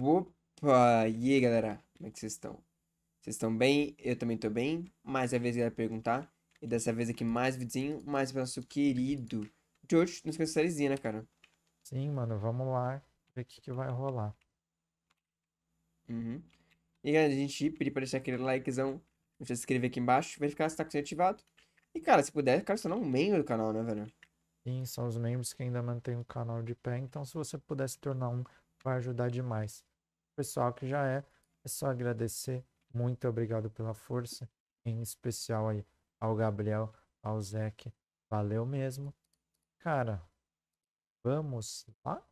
Opa! E aí, galera? Como é que vocês estão? Vocês estão bem? Eu também tô bem. Mais uma vez, ia perguntar. E dessa vez aqui, mais vidinho, mais o nosso querido. George, não esqueça né, cara? Sim, mano. Vamos lá ver o que, que vai rolar. Uhum. E, galera, a gente pediu pra deixar aquele likezão. Deixa se inscrever aqui embaixo. Verificar se tá com ativado. E, cara, se puder, cara, se não é um membro do canal, né, velho? Sim, são os membros que ainda mantêm o canal de pé. Então, se você puder se tornar um vai ajudar demais. Pessoal que já é, é só agradecer. Muito obrigado pela força, em especial aí ao Gabriel, ao Zeke. Valeu mesmo. Cara, vamos lá?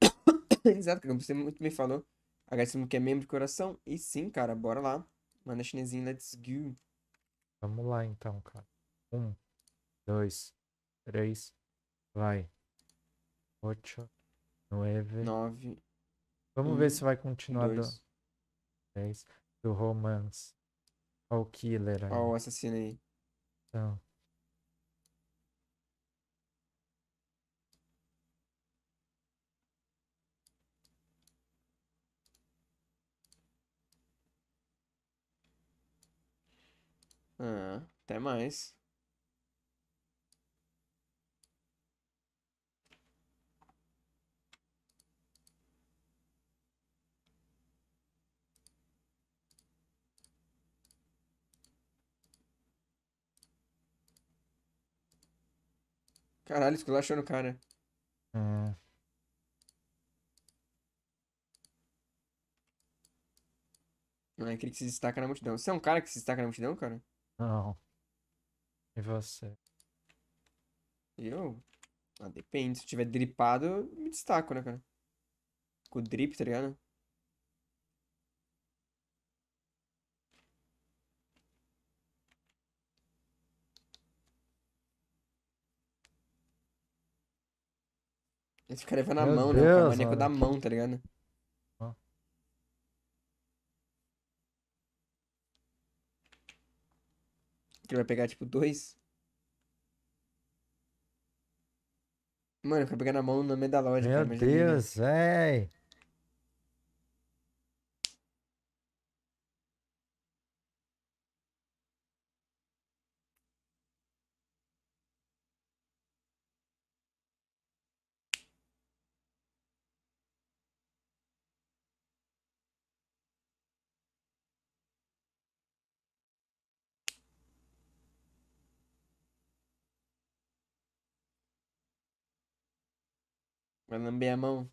Exato, como você muito bem falou. Agradecemos que é membro de coração. E sim, cara, bora lá. Manda chinesinho, let's go. Vamos lá então, cara. Um, dois, três, vai. Ocho. 9. 9 é, Vamos um, ver se vai continuar. Dois. Do... 10. Do romance. Olha o killer aí. Olha o assassino aí. Então. Ah, até mais. Caralho, esculachou no cara. É. Não é aquele que se destaca na multidão. Você é um cara que se destaca na multidão, cara? Não. E você? Eu? Ah, depende. Se eu tiver dripado, eu me destaco, né, cara? Com drip, tá ligado? Ele fica levando a Meu mão, né? o maníaco da mão, tá ligado? Que vai pegar tipo dois. Mano, eu quero pegar na mão no meio da loja, Meu Deus, véi. Vai lamber a mão?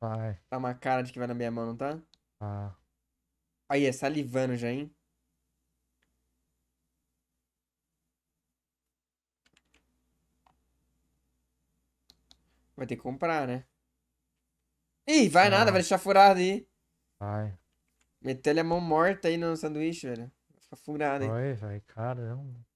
Vai. Tá uma cara de que vai lamber a mão, não tá? Tá. Ah. Aí, é salivando já, hein? Vai ter que comprar, né? Ih, vai ah. nada, vai deixar furado aí. Vai. meteu a mão morta aí no sanduíche, velho. Vai ficar furado aí. Vai, vai, caramba.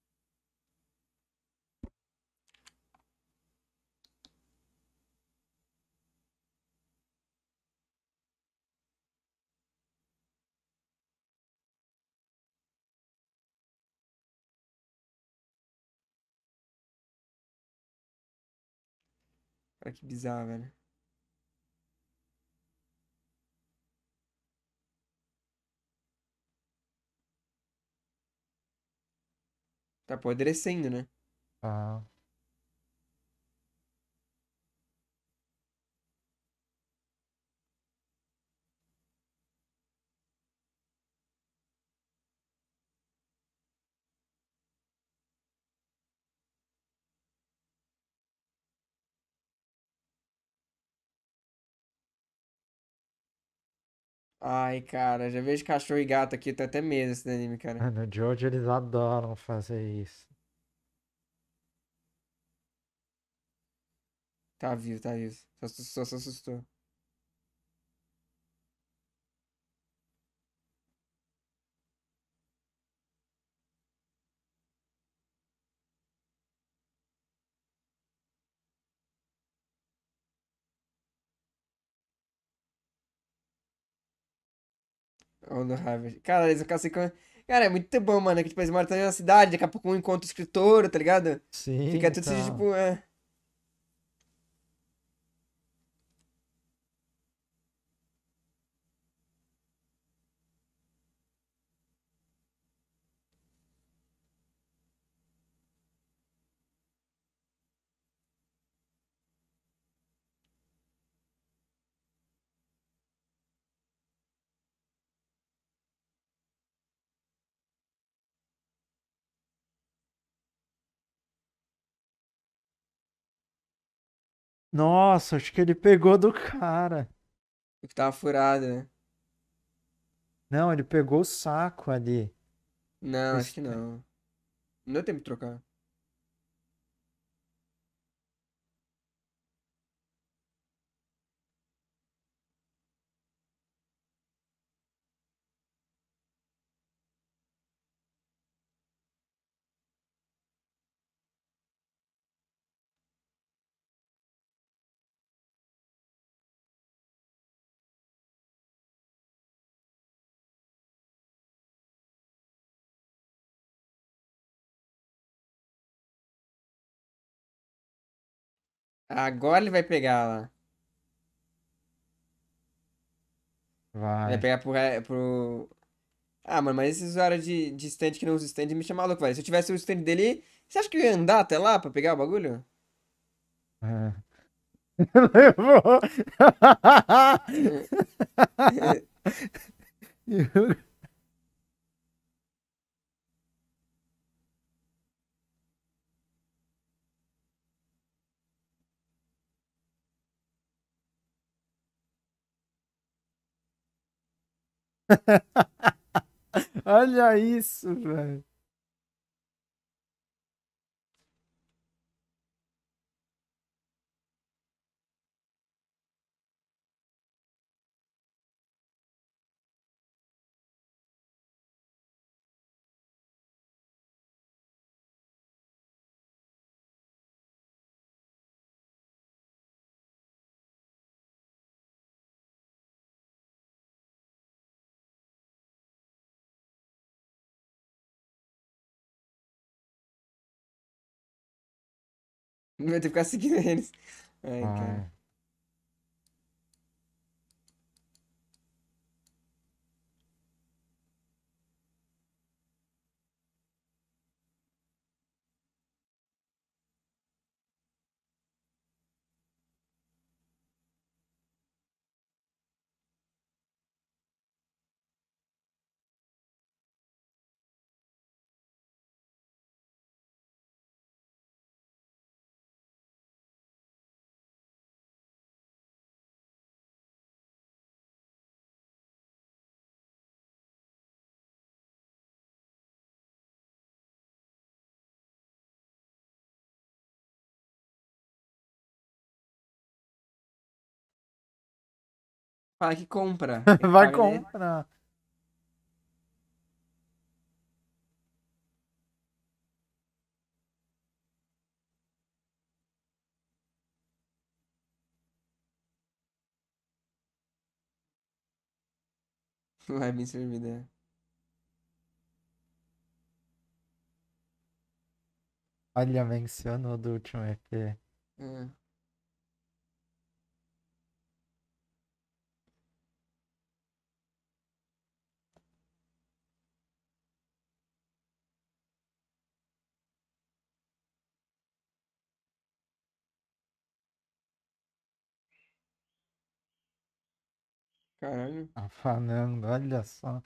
Cara, que bizarro, velho. Tá apodrecendo, né? Ah. Ai, cara, já vejo cachorro e gato aqui, tá até medo esse anime, cara. Mano, o Jojo eles adoram fazer isso. Tá vivo, tá vivo. Só, só, só se assustou. Ou no Harvard. Cara, eles ficam assim com... Cara, é muito bom, mano. Que, tipo, eles moram na cidade, daqui a pouco um encontro o escritor, tá ligado? Sim. Fica tudo assim, então. assim, tipo. É... Nossa, acho que ele pegou do cara. O é que tava furado, né? Não, ele pegou o saco ali. Não, Esse... acho que não. Não deu tempo de trocar. Agora ele vai pegar lá. Vai. Vai pegar pro, pro. Ah, mano, mas esse usuário de, de stand que não usa stand me chama louco, velho. Se eu tivesse o stand dele, você acha que eu ia andar até lá pra pegar o bagulho? É. Levou! Olha isso, velho. Vai ter que ficar seguindo eles. Ai, ah. cara. Fala que compra. Vai que né? comprar. Vai bem servida. Né? Olha, mencionou do último EP. É. Caralho. A tá Fernanda, olha só.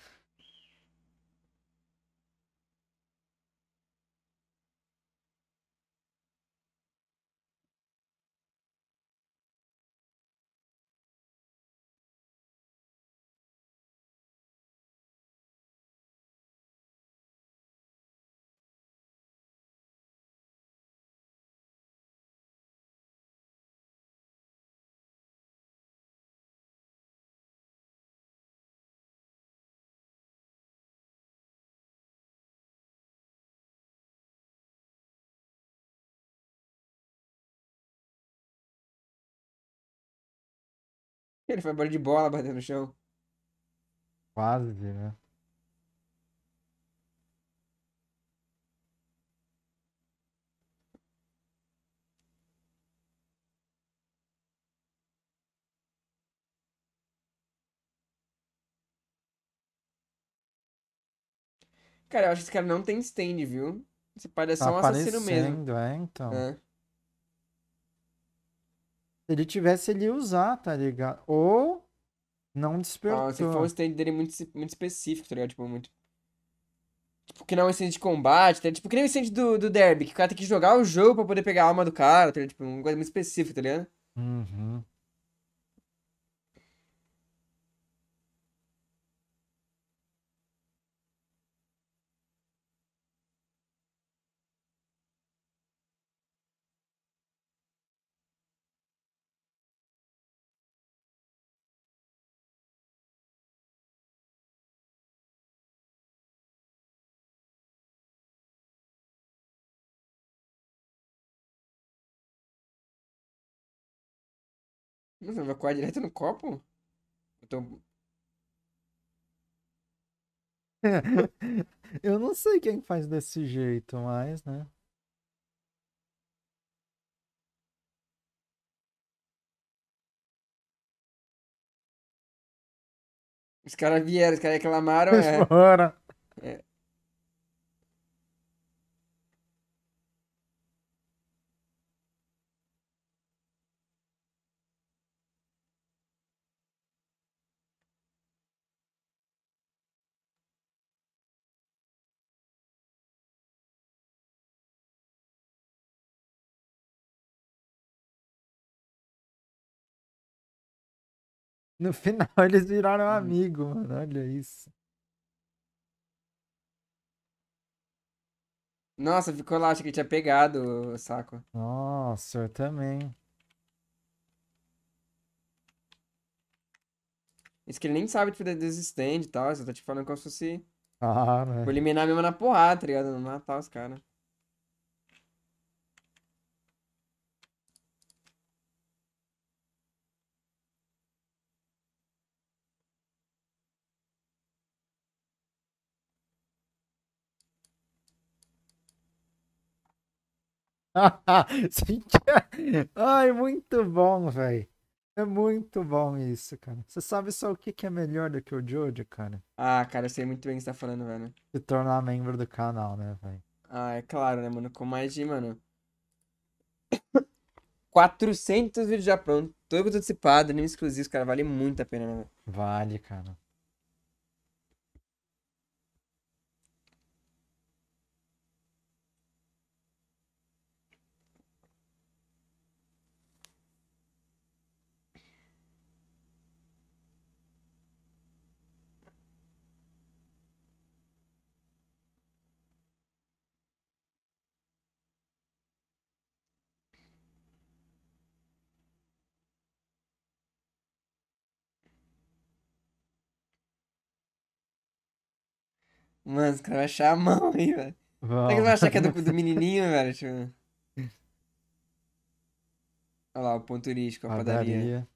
Ele foi embora de bola, batendo no chão. Quase, né? Cara, eu acho que esse cara não tem stand, viu? Esse pai tá é só tá um assassino mesmo. É, então. É. Se ele tivesse, ele ia usar, tá ligado? Ou não despertou. Ah, se for um stand dele muito, muito específico, tá ligado? Tipo, muito. Tipo, que não é um stand de combate, tá ligado? Tipo, que nem o um stand do, do derby, que o cara tem que jogar o jogo pra poder pegar a alma do cara, tá ligado? Tipo, uma coisa muito específica, tá ligado? Uhum. vai coar direto no copo? Eu então tô... Eu não sei quem faz desse jeito, mas, né? Os caras vieram, os caras reclamaram, é. Fora. É. No final eles viraram hum. amigo, mano. Olha isso. Nossa, ficou lá, acho que tinha pegado o saco. Nossa, eu também. Isso que ele nem sabe, tipo, dos stand e tal. Você tá te tipo, falando como se fosse. Ah, né? Vou eliminar mesmo na porrada, tá ligado? Não matar os caras. Ai, muito bom, velho. É muito bom isso, cara. Você sabe só o que, que é melhor do que o Jojo, cara? Ah, cara, eu sei muito bem o que você tá falando, velho. Se tornar membro do canal, né, velho? Ah, é claro, né, mano? Com mais de, mano. 400 vídeos já pronto, todos antecipados, nem exclusivos, cara, vale muito a pena, né? Vale, cara. Mano, os caras vão achar a mão aí, velho. Será que eles vão achar que é do, do menininho, velho? Tipo... Olha lá, o ponto turístico, a padaria. padaria.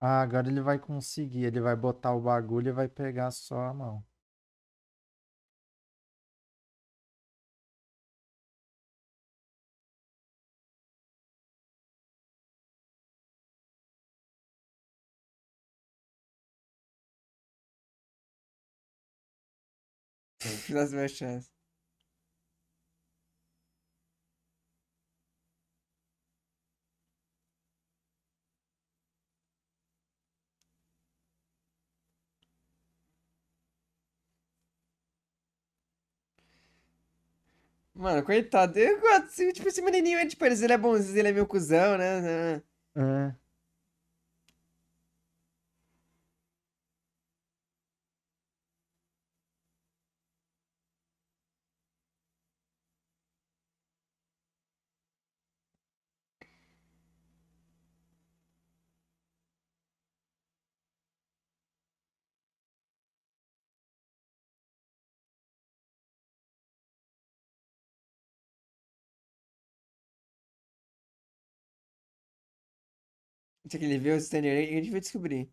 Ah, agora ele vai conseguir. Ele vai botar o bagulho e vai pegar só a mão. Nas minhas chances. Mano, coitado. Eu gosto, assim, tipo, esse menininho, ele, tipo, ele é bonzinho, ele é meu cuzão, né? É. Se que ele ver o Stanley a gente vai descobrir.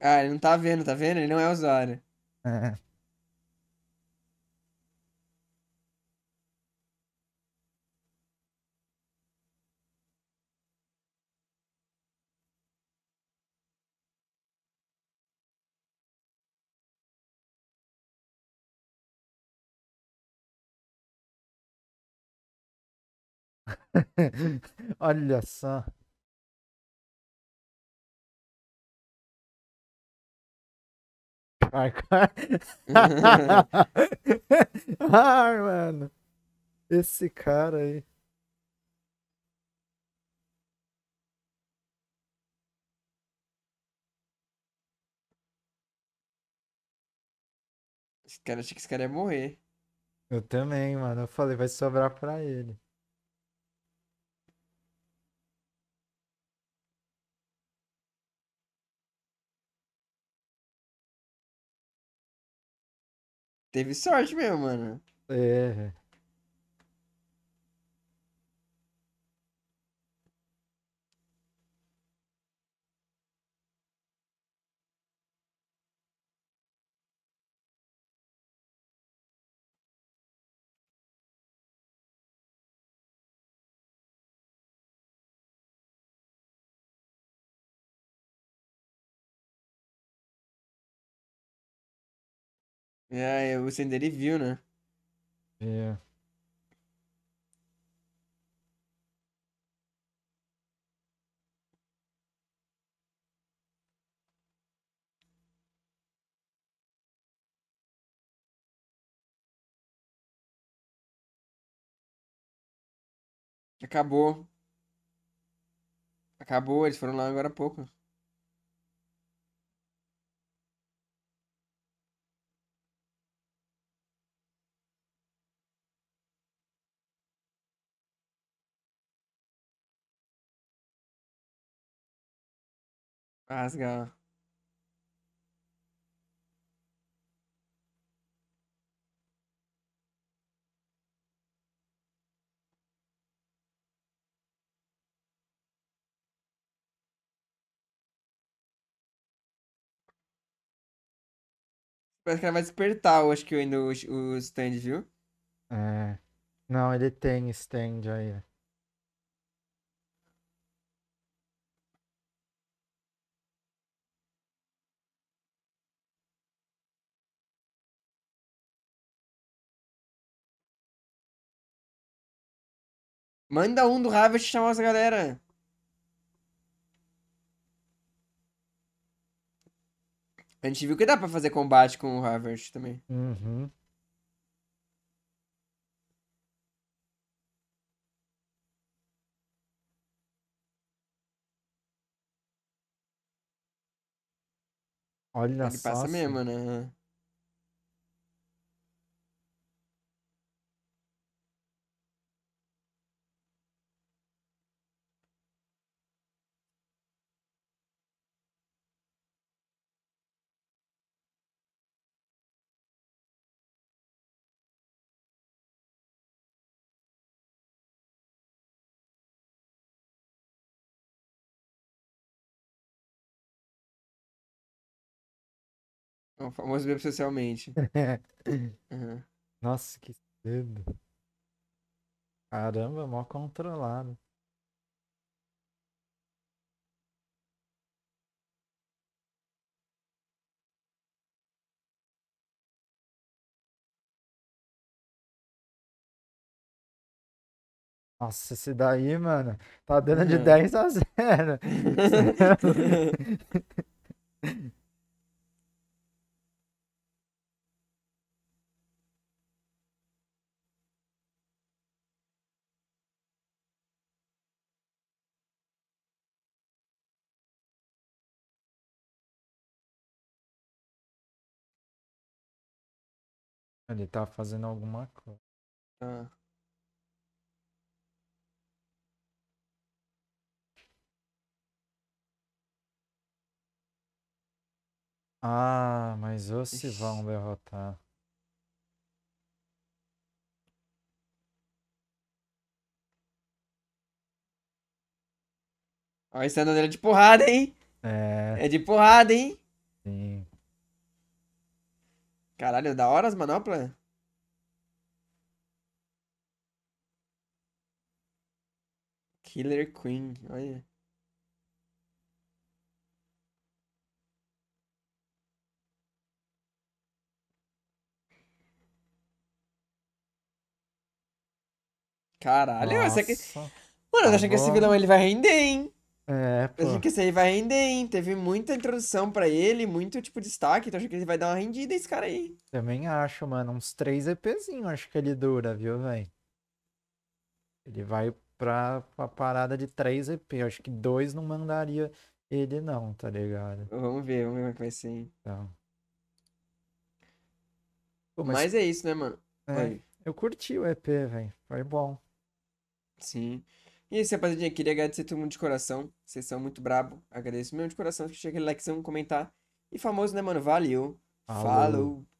Ah, ele não tá vendo, tá vendo? Ele não é usuário. É. Olha só. ai mano. Esse cara aí. Esse cara, achei que esse cara ia morrer. Eu também, mano. Eu falei, vai sobrar pra ele. Teve sorte mesmo, mano. É. é. É, é, o Senderi viu, né? É. Acabou. Acabou, eles foram lá agora há pouco. Rasga. Parece que ela vai despertar, eu acho que ainda o, o stand, viu? É. Não, ele tem stand aí. Manda um do Harvest chamar essa galera. A gente viu que dá pra fazer combate com o Harvest também. Uhum. Olha Ele só. Ele passa assim. mesmo, né? É o famoso bebo socialmente. uhum. Nossa, que cedo. Caramba, mó controlado. Nossa, esse daí, mano, tá dando de uhum. 10 a 0. Ele tá fazendo alguma coisa. Ah. Ah, mas ou se vão derrotar. Olha a dele é de porrada, hein? É. É de porrada, hein? Sim. Caralho, é da hora as manoplas? Killer Queen, olha. Caralho, Nossa. essa aqui... Mano, eu Agora... que esse vilão ele vai render, hein? É, pô. Eu acho que esse aí vai render, hein? Teve muita introdução para ele, muito tipo destaque, então acho que ele vai dar uma rendida esse cara aí. Também acho, mano. Uns três EPzinho acho que ele dura, viu, velho? Ele vai pra, pra parada de três EP. Acho que dois não mandaria ele, não, tá ligado? Vamos ver, vamos ver como é que vai ser. Hein? Então. Pô, mas... mas... é isso, né, mano? É, eu curti o EP, velho. Foi bom. Sim. E esse é rapaziadinha. Queria agradecer todo mundo de coração. Vocês são muito brabo. Agradeço mesmo de coração. Deixa aquele likezão, comentar. E famoso, né, mano? Valeu. Falou. Falou.